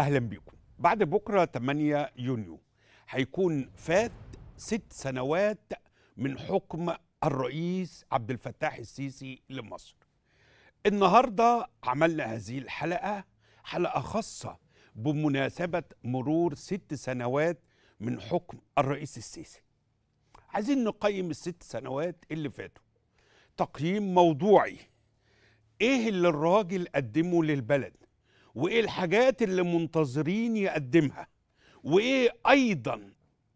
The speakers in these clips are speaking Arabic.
اهلا بيكم بعد بكره 8 يونيو هيكون فات ست سنوات من حكم الرئيس عبد الفتاح السيسي لمصر النهارده عملنا هذه الحلقه حلقه خاصه بمناسبه مرور ست سنوات من حكم الرئيس السيسي عايزين نقيم الست سنوات اللي فاتوا تقييم موضوعي ايه اللي الراجل قدمه للبلد وايه الحاجات اللي منتظرين يقدمها وايه ايضا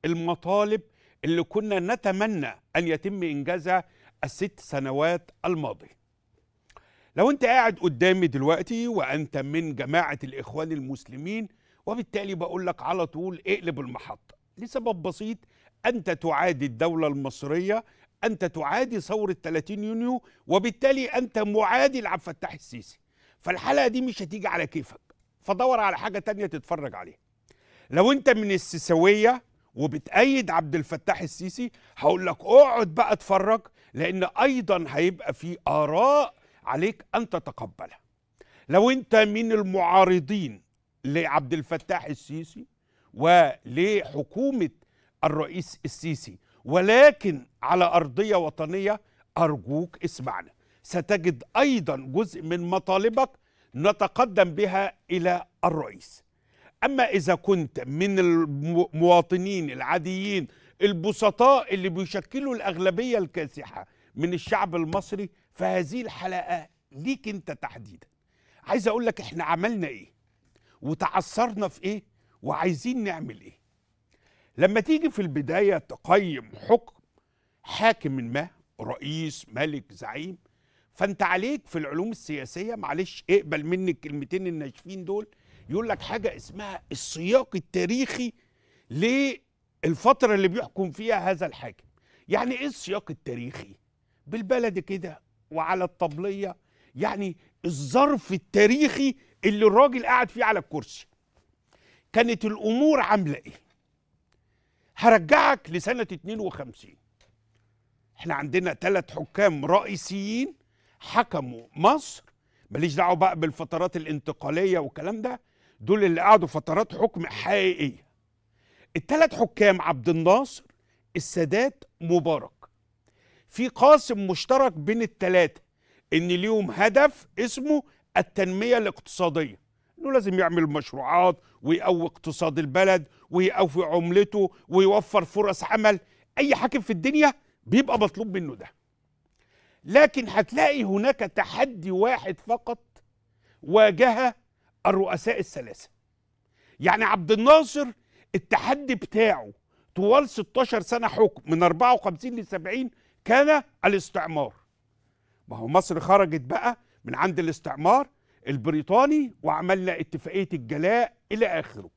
المطالب اللي كنا نتمنى ان يتم انجازها الست سنوات الماضيه لو انت قاعد قدامي دلوقتي وانت من جماعه الاخوان المسلمين وبالتالي بقول لك على طول اقلب المحطه لسبب بسيط انت تعادي الدوله المصريه انت تعادي ثوره 30 يونيو وبالتالي انت معادي لعبد الفتاح السيسي فالحلقه دي مش هتيجي على كيفك فدور على حاجه تانية تتفرج عليها لو انت من السيسويه وبتأيد عبد الفتاح السيسي هقول لك اقعد بقى اتفرج لان ايضا هيبقى في اراء عليك ان تتقبلها لو انت من المعارضين لعبد الفتاح السيسي ولحكومه الرئيس السيسي ولكن على ارضيه وطنيه ارجوك اسمعنا ستجد ايضا جزء من مطالبك نتقدم بها إلى الرئيس أما إذا كنت من المواطنين العاديين البسطاء اللي بيشكلوا الأغلبية الكاسحة من الشعب المصري فهذه الحلقة ليك أنت تحديدا عايز أقول لك إحنا عملنا إيه وتعثرنا في إيه وعايزين نعمل إيه لما تيجي في البداية تقيم حكم حاكم ما رئيس ملك زعيم فانت عليك في العلوم السياسيه معلش اقبل مني الكلمتين الناشفين دول يقول لك حاجه اسمها السياق التاريخي للفتره اللي بيحكم فيها هذا الحاكم يعني ايه السياق التاريخي بالبلد كده وعلى الطبليه يعني الظرف التاريخي اللي الراجل قاعد فيه على الكرسي كانت الامور عامله ايه هرجعك لسنه 52 احنا عندنا ثلاث حكام رئيسيين حكموا مصر ماليش دعوه بقى بالفترات الانتقاليه والكلام ده دول اللي قعدوا فترات حكم حقيقيه التلات حكام عبد الناصر السادات مبارك في قاسم مشترك بين التلاتة ان ليهم هدف اسمه التنميه الاقتصاديه انه لازم يعمل مشروعات ويقوي اقتصاد البلد ويقوي عملته ويوفر فرص عمل اي حاكم في الدنيا بيبقى مطلوب منه ده لكن هتلاقي هناك تحدي واحد فقط واجه الرؤساء الثلاثه يعني عبد الناصر التحدي بتاعه طوال 16 سنه حكم من 54 ل 70 كان الاستعمار ما هو مصر خرجت بقى من عند الاستعمار البريطاني وعملنا اتفاقيه الجلاء الى اخره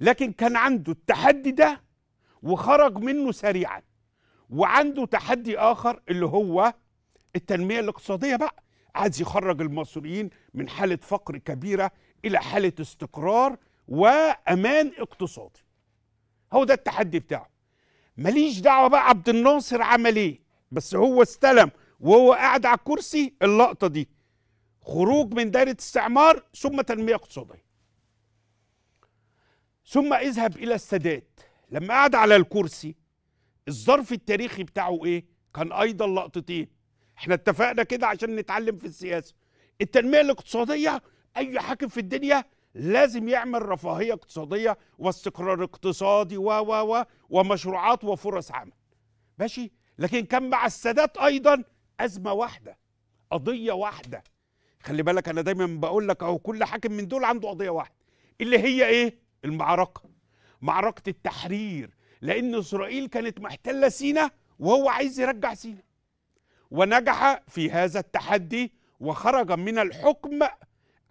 لكن كان عنده التحدي ده وخرج منه سريعا وعنده تحدي اخر اللي هو التنميه الاقتصاديه بقى عايز يخرج المصريين من حاله فقر كبيره الى حاله استقرار وامان اقتصادي هو ده التحدي بتاعه ماليش دعوه بقى عبد الناصر عمل ايه بس هو استلم وهو قاعد على الكرسي اللقطه دي خروج من دائره استعمار ثم تنميه اقتصاديه ثم اذهب الى السادات لما قعد على الكرسي الظرف التاريخي بتاعه ايه كان ايضا لقطتين احنا اتفقنا كده عشان نتعلم في السياسه التنميه الاقتصاديه اي حاكم في الدنيا لازم يعمل رفاهيه اقتصاديه واستقرار اقتصادي و و و ومشروعات وفرص عمل ماشي لكن كان مع السادات ايضا ازمه واحده قضيه واحده خلي بالك انا دايما بقول لك اهو كل حاكم من دول عنده قضيه واحده اللي هي ايه المعركه معركه التحرير لان اسرائيل كانت محتله سينا وهو عايز يرجع سينا ونجح في هذا التحدي وخرج من الحكم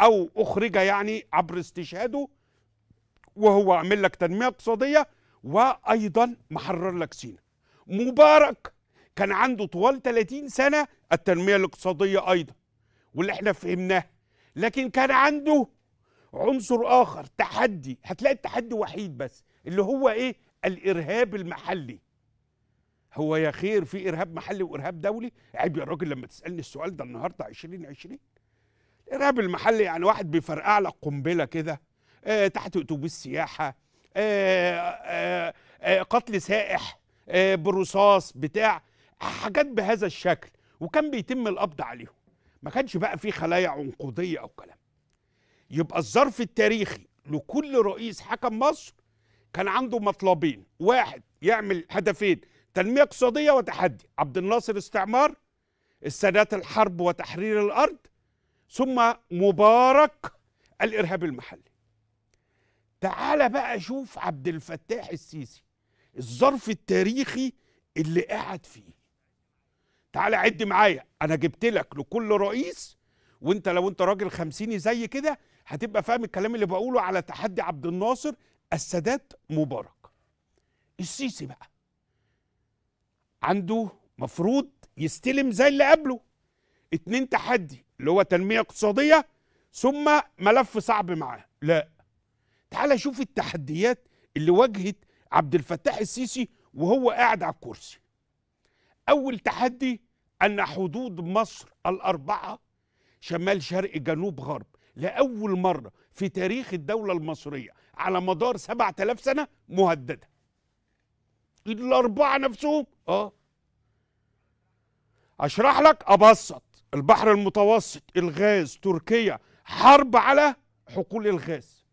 او اخرج يعني عبر استشهاده وهو عمل لك تنميه اقتصاديه وايضا محرر لك سينا مبارك كان عنده طوال 30 سنه التنميه الاقتصاديه ايضا واللي احنا فهمناه لكن كان عنده عنصر اخر تحدي هتلاقي التحدي وحيد بس اللي هو ايه الارهاب المحلي هو يا خير في ارهاب محلي وارهاب دولي عيب يا راجل لما تسالني السؤال ده النهارده 2020 الارهاب المحلي يعني واحد بيفرقع لك قنبله كده آه تحت اتوبيس سياحه آه آه آه قتل سائح آه برصاص بتاع حاجات بهذا الشكل وكان بيتم القبض عليهم ما كانش بقى في خلايا عنقوديه او كلام يبقى الظرف التاريخي لكل رئيس حكم مصر كان عنده مطلبين واحد يعمل هدفين تنمية اقتصادية وتحدي عبد الناصر استعمار السادات الحرب وتحرير الأرض ثم مبارك الإرهاب المحلي تعال بقى شوف عبد الفتاح السيسي الظرف التاريخي اللي قاعد فيه تعال عد معايا انا جبت لك لكل رئيس وانت لو انت راجل خمسيني زي كده هتبقى فاهم الكلام اللي بقوله على تحدي عبد الناصر السادات مبارك السيسي بقى عنده مفروض يستلم زي اللي قبله اتنين تحدي اللي هو تنمية اقتصادية ثم ملف صعب معاه لا تعال شوف التحديات اللي واجهت عبد الفتاح السيسي وهو قاعد على الكرسي أول تحدي أن حدود مصر الأربعة شمال شرق جنوب غرب لأول مرة في تاريخ الدولة المصرية على مدار 7000 سنة مهددة الاربعه نفسهم اه اشرح لك ابسط البحر المتوسط الغاز تركيا حرب على حقول الغاز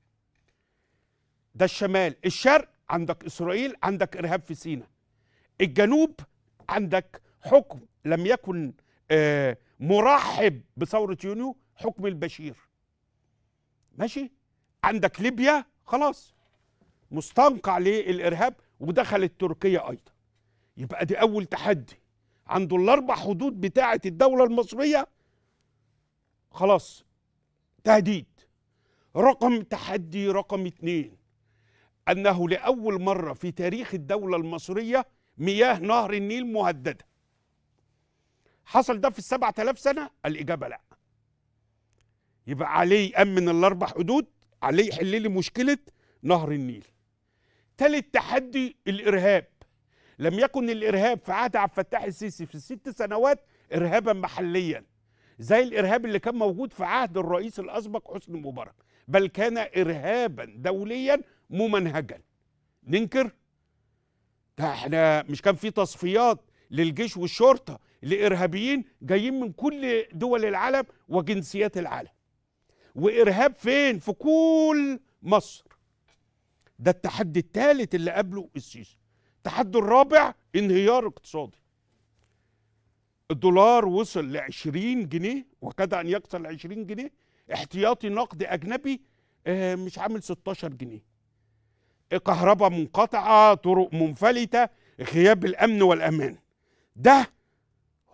ده الشمال الشرق عندك اسرائيل عندك ارهاب في سينا الجنوب عندك حكم لم يكن آه مرحب بثوره يونيو حكم البشير ماشي عندك ليبيا خلاص مستنقع للارهاب ودخلت تركيا أيضا يبقى دي أول تحدي عنده الأربع حدود بتاعة الدولة المصرية خلاص تهديد رقم تحدي رقم اتنين أنه لأول مرة في تاريخ الدولة المصرية مياه نهر النيل مهددة حصل ده في السبعة آلاف سنة الإجابة لأ يبقى عليه يأمن الأربع حدود عليه يحل لي مشكلة نهر النيل ثالث تحدي الارهاب لم يكن الارهاب في عهد عبد الفتاح السيسي في الست سنوات ارهابا محليا زي الارهاب اللي كان موجود في عهد الرئيس الاسبق حسني مبارك بل كان ارهابا دوليا ممنهجا ننكر ده احنا مش كان في تصفيات للجيش والشرطه لارهابيين جايين من كل دول العالم وجنسيات العالم وارهاب فين في كل مصر ده التحدي الثالث اللي قبله السيسي التحدي الرابع انهيار اقتصادي الدولار وصل ل 20 جنيه وكاد ان يكسر 20 جنيه احتياطي نقد اجنبي آه، مش عامل 16 جنيه كهرباء منقطعه طرق منفلته غياب الامن والامان ده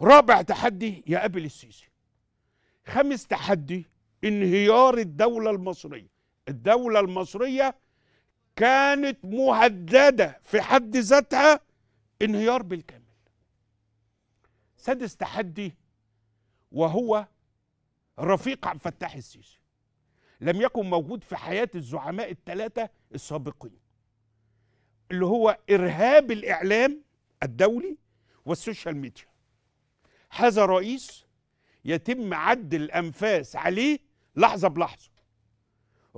رابع تحدي يقابل السيسي خامس تحدي انهيار الدوله المصريه الدوله المصريه كانت مهدده في حد ذاتها انهيار بالكامل سادس تحدي وهو رفيق عبد الفتاح السيسي لم يكن موجود في حياة الزعماء الثلاثة السابقين اللي هو إرهاب الإعلام الدولي والسوشيال ميديا هذا رئيس يتم عد الأنفاس عليه لحظة بلحظة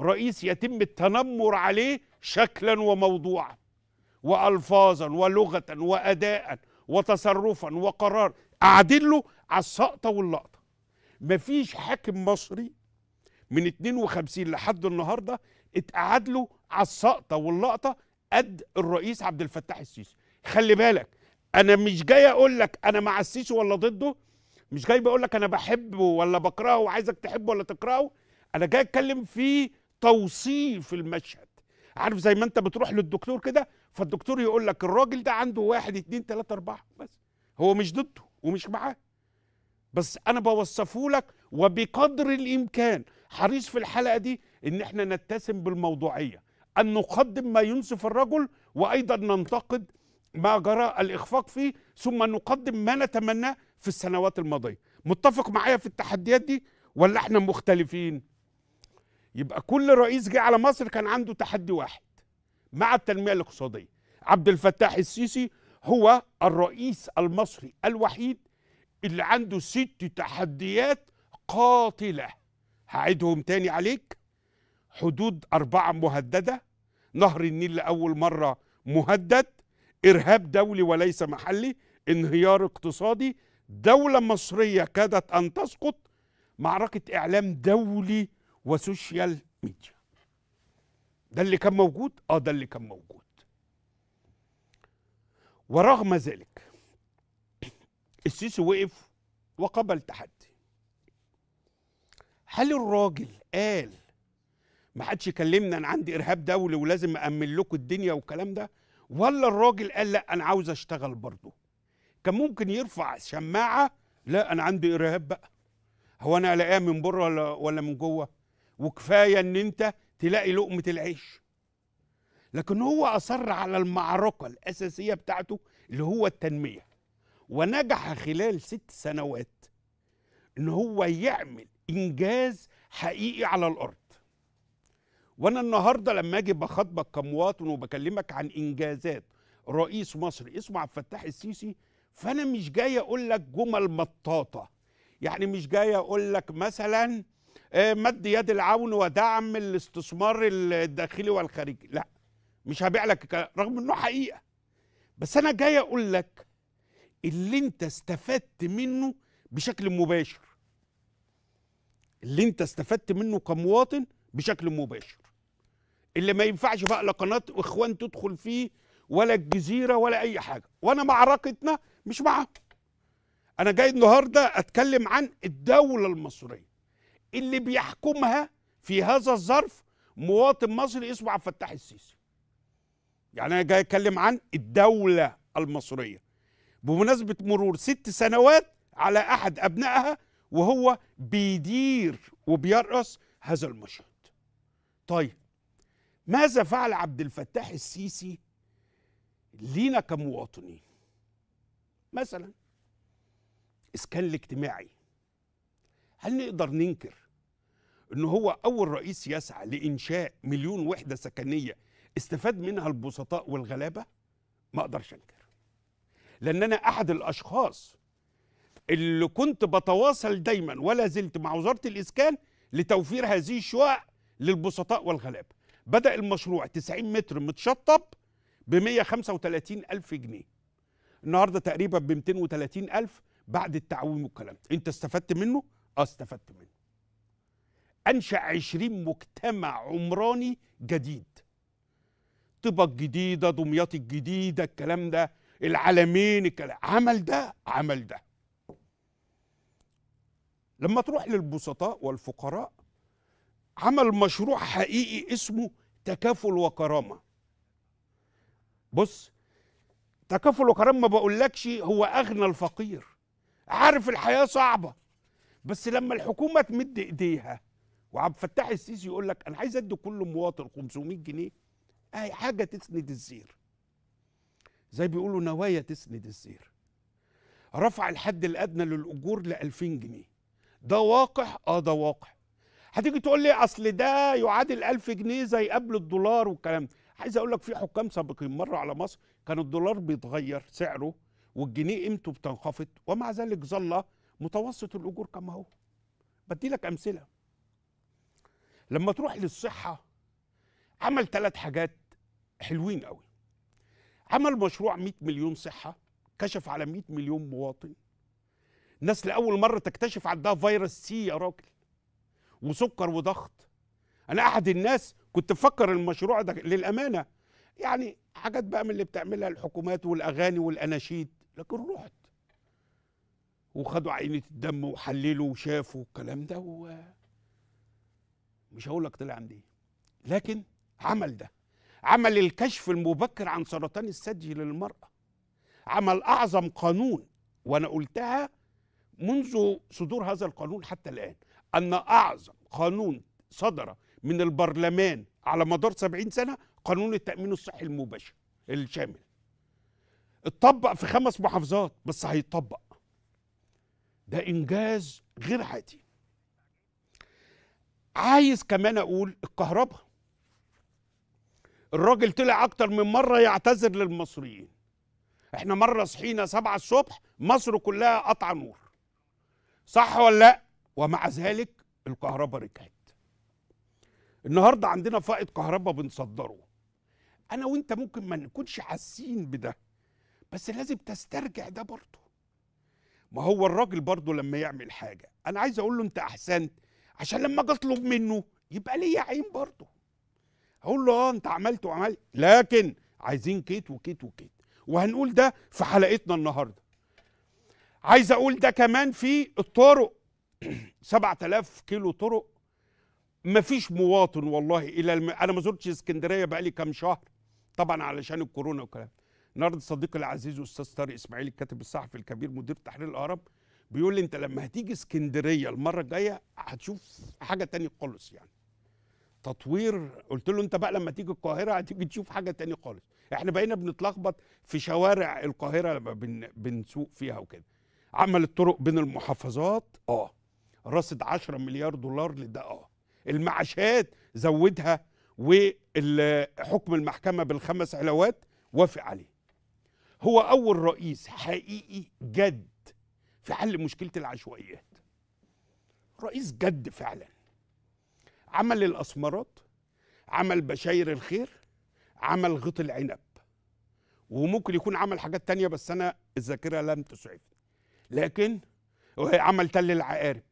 رئيس يتم التنمر عليه شكلا وموضوعا والفاظا ولغه واداء وتصرفا وقرار قاعدين له على السقطه واللقطه مفيش حاكم مصري من 52 لحد النهارده اتقعد له على السقطه واللقطه قد الرئيس عبد الفتاح السيسي خلي بالك انا مش جاي اقول لك انا مع السيسي ولا ضده مش جاي بقول لك انا بحبه ولا بكرهه وعايزك تحبه ولا تكرهه انا جاي اتكلم في توصيف المشهد عارف زي ما انت بتروح للدكتور كده فالدكتور يقول لك الراجل ده عنده واحد اتنين تلاتة اربعة بس هو مش ضده ومش معاه بس انا بوصفه لك وبقدر الامكان حريص في الحلقه دي ان احنا نتسم بالموضوعيه ان نقدم ما ينصف الرجل وايضا ننتقد ما جرى الاخفاق فيه ثم نقدم ما نتمناه في السنوات الماضيه متفق معايا في التحديات دي ولا احنا مختلفين يبقى كل رئيس جه على مصر كان عنده تحدي واحد مع التنميه الاقتصاديه عبد الفتاح السيسي هو الرئيس المصري الوحيد اللي عنده ست تحديات قاتله هعيدهم تاني عليك حدود اربعه مهدده نهر النيل لاول مره مهدد ارهاب دولي وليس محلي انهيار اقتصادي دوله مصريه كادت ان تسقط معركه اعلام دولي وسوشيال ميديا ده اللي كان موجود اه ده اللي كان موجود ورغم ذلك السيسي وقف وقبل تحدي هل الراجل قال ما حدش يكلمنا انا عندي ارهاب دولي ولازم امن لكم الدنيا والكلام ده ولا الراجل قال لا انا عاوز اشتغل برضه كان ممكن يرفع شماعه لا انا عندي ارهاب بقى هو انا الاقيها من بره ولا ولا من جوه وكفايه ان انت تلاقي لقمه العيش لكن هو اصر على المعركه الاساسيه بتاعته اللي هو التنميه ونجح خلال ست سنوات ان هو يعمل انجاز حقيقي على الارض وانا النهارده لما اجي بخاطبك كمواطن وبكلمك عن انجازات رئيس مصر اسمه عبد الفتاح السيسي فانا مش جاي اقول لك جمل مطاطه يعني مش جاي اقول لك مثلا آه، مد يد العون ودعم الاستثمار الداخلي والخارجي لا مش هبيع لك رغم انه حقيقه بس انا جاي اقول لك اللي انت استفدت منه بشكل مباشر اللي انت استفدت منه كمواطن بشكل مباشر اللي ما ينفعش بقى لا قناه اخوان تدخل فيه ولا الجزيره ولا اي حاجه وانا معركتنا مش معاهم انا جاي النهارده اتكلم عن الدوله المصريه اللي بيحكمها في هذا الظرف مواطن مصري اسمه عبد الفتاح السيسي يعني انا جاي اتكلم عن الدوله المصريه بمناسبه مرور ست سنوات على احد ابنائها وهو بيدير وبيرأس هذا المشهد طيب ماذا فعل عبد الفتاح السيسي لينا كمواطنين مثلا اسكان الاجتماعي هل نقدر ننكر ان هو اول رئيس يسعى لانشاء مليون وحده سكنيه استفاد منها البسطاء والغلابه ما اقدرش انكر لان انا احد الاشخاص اللي كنت بتواصل دايما ولا زلت مع وزاره الاسكان لتوفير هذه الشقق للبسطاء والغلابه بدا المشروع 90 متر متشطب ب 135 الف جنيه النهارده تقريبا ب 230 الف بعد التعويم والكلام انت استفدت منه استفدت منه انشا عشرين مجتمع عمراني جديد طبق جديده دمياط الجديده الكلام ده العالمين الكلام عمل ده عمل ده لما تروح للبسطاء والفقراء عمل مشروع حقيقي اسمه تكافل وكرامه بص تكافل وكرامه ما بقولكش هو اغنى الفقير عارف الحياه صعبه بس لما الحكومه تمد ايديها وعبد الفتاح السيسي يقول لك انا عايز ادي كل مواطن 500 جنيه اي حاجه تسند الزير زي بيقولوا نوايا تسند الزير رفع الحد الادنى للاجور ل 2000 جنيه ده واقع اه ده واقع هتيجي تقول لي اصل ده يعادل 1000 جنيه زي قبل الدولار والكلام عايز اقول لك في حكام سابقين مروا على مصر كان الدولار بيتغير سعره والجنيه قيمته بتنخفض ومع ذلك ظل متوسط الاجور كما هو بدي لك امثله لما تروح للصحه عمل ثلاث حاجات حلوين قوي عمل مشروع 100 مليون صحه كشف على 100 مليون مواطن ناس لاول مره تكتشف عندها فيروس سي يا راجل وسكر وضغط انا احد الناس كنت بفكر المشروع ده للامانه يعني حاجات بقى من اللي بتعملها الحكومات والاغاني والاناشيد لكن رحت وخدوا عينه الدم وحللوا وشافوا الكلام ده و مش هقول لك طلع عندي ايه لكن عمل ده عمل الكشف المبكر عن سرطان الثدي للمراه عمل اعظم قانون وانا قلتها منذ صدور هذا القانون حتى الان ان اعظم قانون صدر من البرلمان على مدار 70 سنه قانون التامين الصحي المباشر الشامل اتطبق في خمس محافظات بس هيطبق ده انجاز غير عادي عايز كمان اقول الكهرباء الراجل طلع اكتر من مره يعتذر للمصريين احنا مره صحينا سبعة الصبح مصر كلها قطع نور صح ولا لا ومع ذلك الكهرباء رجعت النهارده عندنا فائض كهرباء بنصدره انا وانت ممكن ما نكونش حاسين بده بس لازم تسترجع ده برضه ما هو الراجل برضه لما يعمل حاجه انا عايز اقول له انت احسنت عشان لما اجي اطلب منه يبقى ليا عين برضه هقول له اه انت عملت وعملت لكن عايزين كيت وكيت وكيت وهنقول ده في حلقتنا النهارده عايز اقول ده كمان في الطرق 7000 كيلو طرق مفيش مواطن والله الى الم... انا ما زرتش اسكندريه بقالي كام شهر طبعا علشان الكورونا والكلام النهارده صديقي العزيز استاذ طارق اسماعيل الكاتب الصحفي الكبير مدير تحرير الاهرام بيقول لي انت لما هتيجي اسكندريه المره الجايه هتشوف حاجه تانية خالص يعني تطوير قلت له انت بقى لما تيجي القاهره هتيجي تشوف حاجه تانية خالص احنا بقينا بنتلخبط في شوارع القاهره لما بن... بنسوق فيها وكده عمل الطرق بين المحافظات اه راصد 10 مليار دولار لده اه المعاشات زودها وحكم المحكمه بالخمس علاوات وافق عليه هو أول رئيس حقيقي جد في حل مشكلة العشوائيات رئيس جد فعلا عمل الأسمرات عمل بشاير الخير عمل غط العنب وممكن يكون عمل حاجات تانية بس أنا الذاكرة لم تسعفني لكن عمل تل العقارب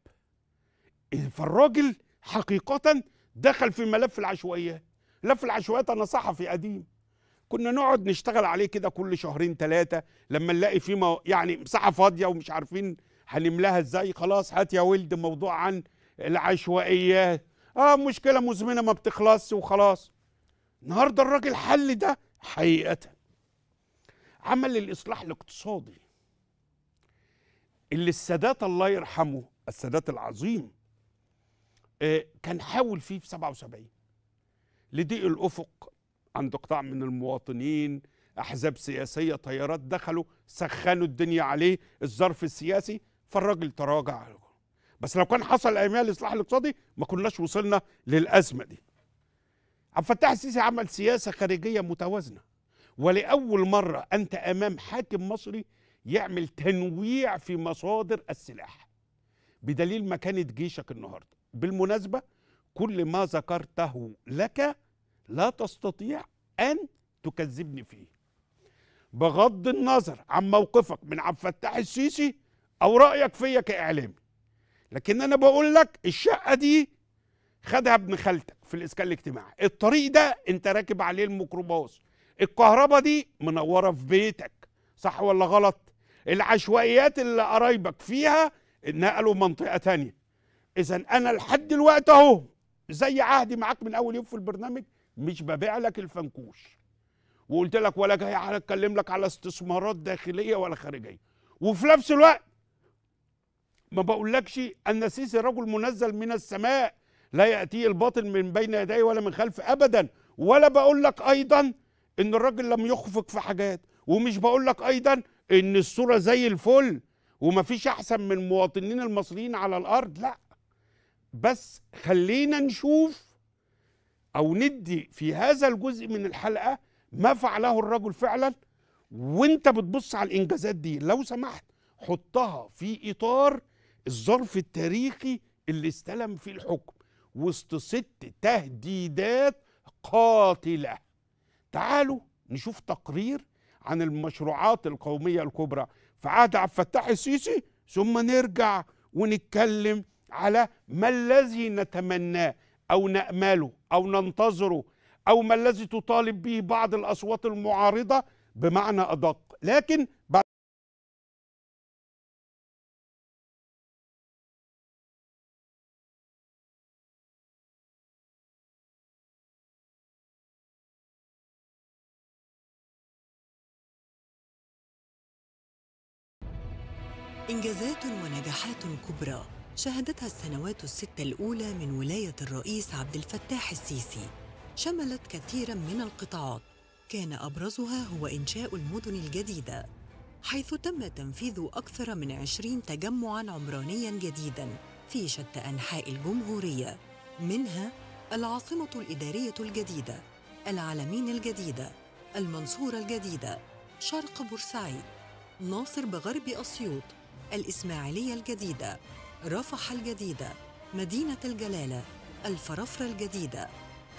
فالراجل حقيقة دخل في ملف العشوائيات ملف العشوائيات أنا صحفي قديم كنا نقعد نشتغل عليه كده كل شهرين ثلاثه لما نلاقي فيه مو... يعني مساحه فاضيه ومش عارفين هنملاها ازاي خلاص هات يا ولد موضوع عن العشوائيات اه مشكله مزمنه ما بتخلصش وخلاص النهارده الراجل حل ده حقيقه عمل الاصلاح الاقتصادي اللي السادات الله يرحمه السادات العظيم آه، كان حاول فيه في 77 لضيق الافق عند قطاع من المواطنين احزاب سياسيه تيارات دخلوا سخنوا الدنيا عليه الظرف السياسي فالراجل تراجع بس لو كان حصل ايامها الاصلاح الاقتصادي ما كناش وصلنا للازمه دي عبد الفتاح السيسي عمل سياسه خارجيه متوازنه ولاول مره انت امام حاكم مصري يعمل تنويع في مصادر السلاح بدليل مكانه جيشك النهارده بالمناسبه كل ما ذكرته لك لا تستطيع أن تكذبني فيه بغض النظر عن موقفك من عبد الفتاح السيسي أو رأيك فيا كإعلامي لكن أنا بقول لك الشقة دي خدها ابن خالتك في الإسكان الاجتماعي الطريق ده أنت راكب عليه الميكروباص الكهرباء دي منورة في بيتك صح ولا غلط العشوائيات اللي قرايبك فيها نقلوا منطقة تانية إذا أنا لحد دلوقتي أهو زي عهدي معاك من أول يوم في البرنامج مش ببيع لك الفنكوش وقلت لك ولا جاي اتكلم لك على استثمارات داخليه ولا خارجيه وفي نفس الوقت ما بقولكش ان سيسي رجل منزل من السماء لا ياتيه الباطل من بين يديه ولا من خلفه ابدا ولا بقول لك ايضا ان الراجل لم يخفق في حاجات ومش بقول لك ايضا ان الصوره زي الفل ومفيش احسن من مواطنين المصريين على الارض لا بس خلينا نشوف او ندي في هذا الجزء من الحلقه ما فعله الرجل فعلا وانت بتبص على الانجازات دي لو سمحت حطها في اطار الظرف التاريخي اللي استلم فيه الحكم وسط ست تهديدات قاتله تعالوا نشوف تقرير عن المشروعات القوميه الكبرى في عهد عبد الفتاح السيسي ثم نرجع ونتكلم على ما الذي نتمناه أو نأمله أو ننتظره أو ما الذي تطالب به بعض الأصوات المعارضة بمعنى أدق لكن بعد إنجازات ونجاحات كبرى شهدتها السنوات الستة الأولى من ولاية الرئيس عبد الفتاح السيسي شملت كثيرا من القطاعات كان أبرزها هو إنشاء المدن الجديدة حيث تم تنفيذ أكثر من عشرين تجمعاً عمرانياً جديداً في شتى أنحاء الجمهورية منها العاصمة الإدارية الجديدة العالمين الجديدة المنصورة الجديدة شرق بورسعيد ناصر بغرب أسيوط الإسماعيلية الجديدة رفح الجديدة مدينة الجلالة الفرافرة الجديدة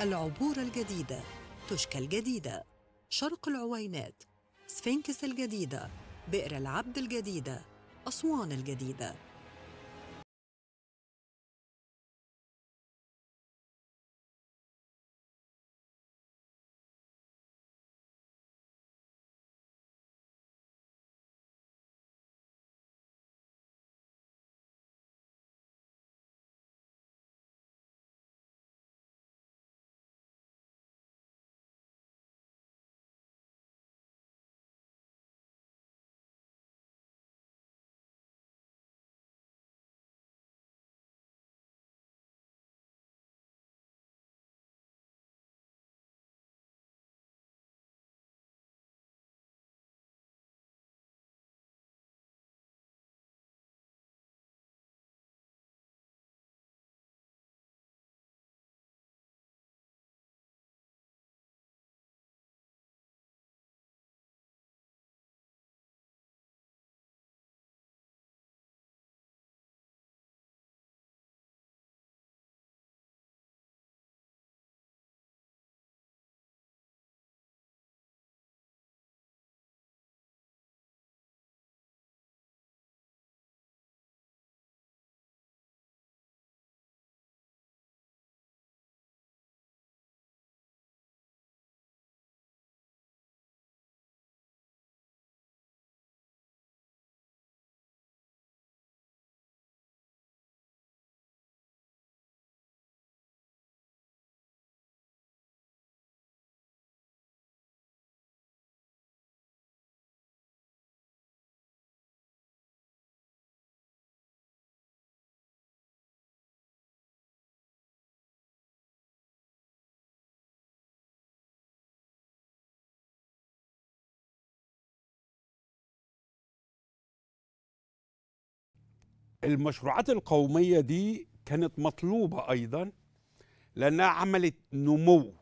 العبور الجديدة تشكى الجديدة شرق العوينات سفنكس الجديدة بئر العبد الجديدة أسوان الجديدة المشروعات القومية دي كانت مطلوبة أيضا لأنها عملت نمو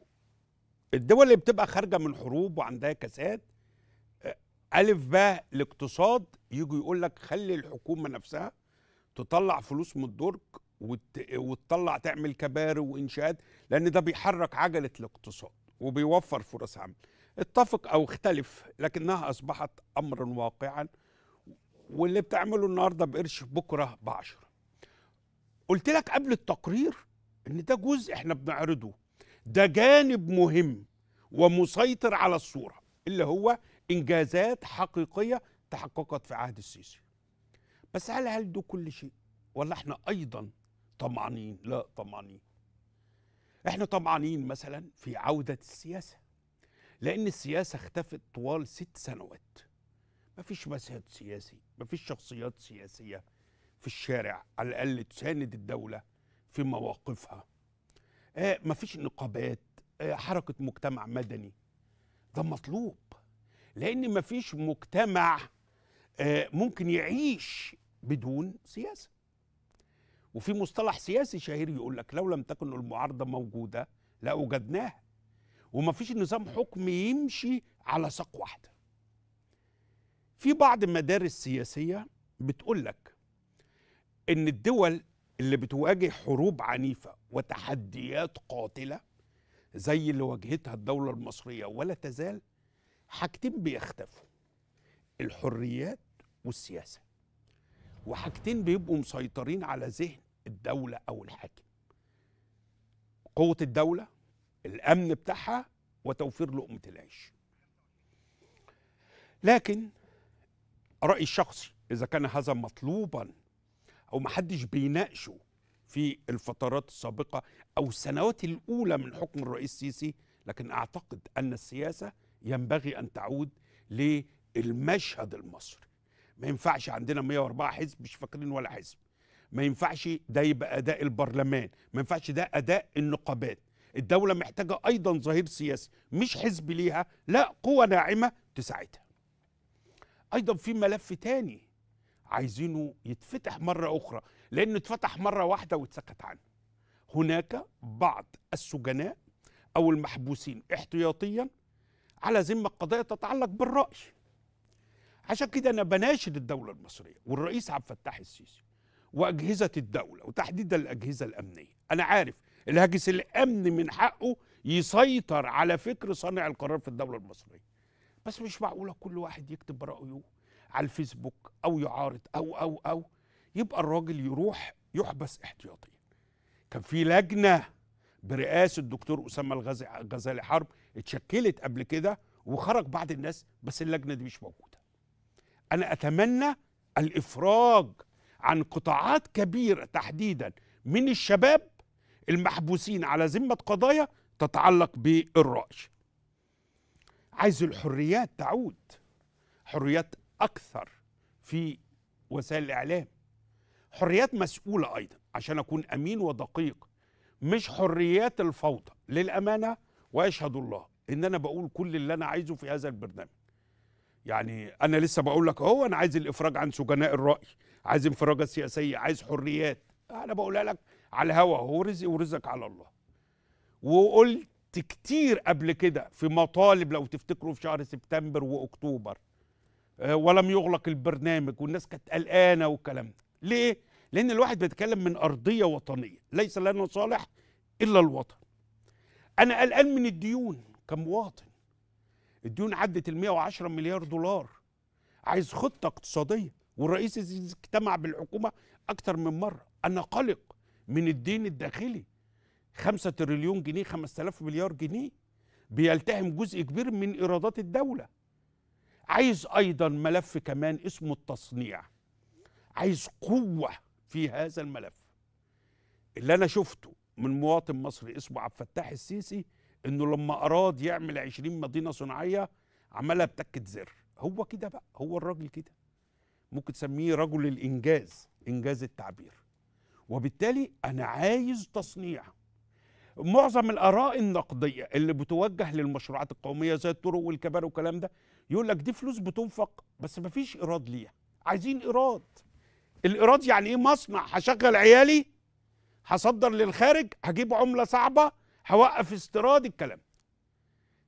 الدول اللي بتبقى خارجة من حروب وعندها كساد ألف باء الاقتصاد يجوا يقول لك خلي الحكومة نفسها تطلع فلوس من الدرج وتطلع تعمل كباري وإنشاءات لأن ده بيحرك عجلة الاقتصاد وبيوفر فرص عمل اتفق أو اختلف لكنها أصبحت أمرا واقعا واللي بتعمله النهارده بقرش بكره بعشرة قلت لك قبل التقرير ان ده جزء احنا بنعرضه ده جانب مهم ومسيطر على الصوره اللي هو انجازات حقيقيه تحققت في عهد السيسي بس هل هل ده كل شيء ولا احنا ايضا طمعانين لا طمعانين احنا طمعانين مثلا في عوده السياسه لان السياسه اختفت طوال ست سنوات مفيش مشهد سياسي مفيش شخصيات سياسية في الشارع على الأقل تساند الدولة في مواقفها آه مفيش نقابات آه حركة مجتمع مدني ده مطلوب لأن مفيش مجتمع آه ممكن يعيش بدون سياسة وفي مصطلح سياسي شهير يقول لك لو لم تكن المعارضة موجودة لأوجدناها ومفيش نظام حكم يمشي على ساق واحده في بعض المدارس السياسية بتقول لك إن الدول اللي بتواجه حروب عنيفة وتحديات قاتلة زي اللي واجهتها الدولة المصرية ولا تزال حاجتين بيختفوا الحريات والسياسة وحاجتين بيبقوا مسيطرين على ذهن الدولة أو الحاكم قوة الدولة الأمن بتاعها وتوفير لقمة العيش لكن رأيي الشخصي إذا كان هذا مطلوبا أو محدش بيناقشه في الفترات السابقة أو السنوات الأولى من حكم الرئيس السيسي لكن أعتقد أن السياسة ينبغي أن تعود للمشهد المصري ما ينفعش عندنا 104 حزب مش فاكرين ولا حزب ما ينفعش ده يبقى أداء البرلمان ما ينفعش ده أداء النقابات الدولة محتاجة أيضا ظهير سياسي مش حزب ليها لا قوة ناعمة تساعدها ايضا في ملف تاني عايزينه يتفتح مره اخرى لانه اتفتح مره واحده واتسكت عنه هناك بعض السجناء او المحبوسين احتياطيا على ذمه قضايا تتعلق بالراي عشان كده انا بناشد الدوله المصريه والرئيس عبد الفتاح السيسي واجهزه الدوله وتحديدا الاجهزه الامنيه انا عارف الهاجس الامني من حقه يسيطر على فكر صانع القرار في الدوله المصريه بس مش معقوله كل واحد يكتب رايه على الفيسبوك او يعارض او او او يبقى الراجل يروح يحبس احتياطيا كان في لجنه برئاسه الدكتور اسامه الغزالي حرب اتشكلت قبل كده وخرج بعض الناس بس اللجنه دي مش موجوده انا اتمنى الافراج عن قطاعات كبيره تحديدا من الشباب المحبوسين على ذمه قضايا تتعلق بالرأي عايز الحريات تعود حريات أكثر في وسائل الإعلام حريات مسؤولة أيضا عشان أكون أمين ودقيق مش حريات الفوضى للأمانة ويشهد الله إن أنا بقول كل اللي أنا عايزه في هذا البرنامج يعني أنا لسه بقول لك أهو أنا عايز الإفراج عن سجناء الرأي عايز انفراجة سياسية عايز حريات أنا بقولها لك على الهوى هو رزقي ورزقك على الله وقلت كتير قبل كده في مطالب لو تفتكروا في شهر سبتمبر واكتوبر آه، ولم يغلق البرنامج والناس كانت قلقانه والكلام ده ليه لان الواحد بيتكلم من ارضيه وطنيه ليس لنا صالح الا الوطن انا قلقان من الديون كمواطن الديون عدت ال 110 مليار دولار عايز خطه اقتصاديه والرئيس اجتمع بالحكومه اكتر من مره انا قلق من الدين الداخلي 5 تريليون جنيه 5000 مليار جنيه بيلتهم جزء كبير من ايرادات الدوله عايز ايضا ملف كمان اسمه التصنيع عايز قوه في هذا الملف اللي انا شفته من مواطن مصري اسمه عبد الفتاح السيسي انه لما اراد يعمل 20 مدينه صناعيه عملها بتكه زر هو كده بقى هو الراجل كده ممكن تسميه رجل الانجاز انجاز التعبير وبالتالي انا عايز تصنيع معظم الاراء النقديه اللي بتوجه للمشروعات القوميه زي الطرق والكباري والكلام ده يقول لك دي فلوس بتنفق بس ما فيش ايراد ليها عايزين ايراد الايراد يعني ايه مصنع هشغل عيالي هصدر للخارج هجيب عمله صعبه هوقف استيراد الكلام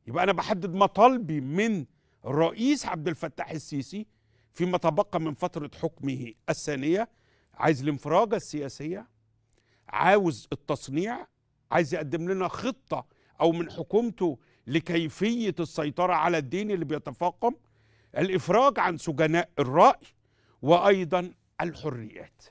يبقى انا بحدد مطالبي من الرئيس عبد الفتاح السيسي فيما تبقى من فتره حكمه الثانيه عايز الانفراجه السياسيه عاوز التصنيع عايز يقدم لنا خطه او من حكومته لكيفيه السيطره على الدين اللي بيتفاقم الافراج عن سجناء الراي وايضا الحريات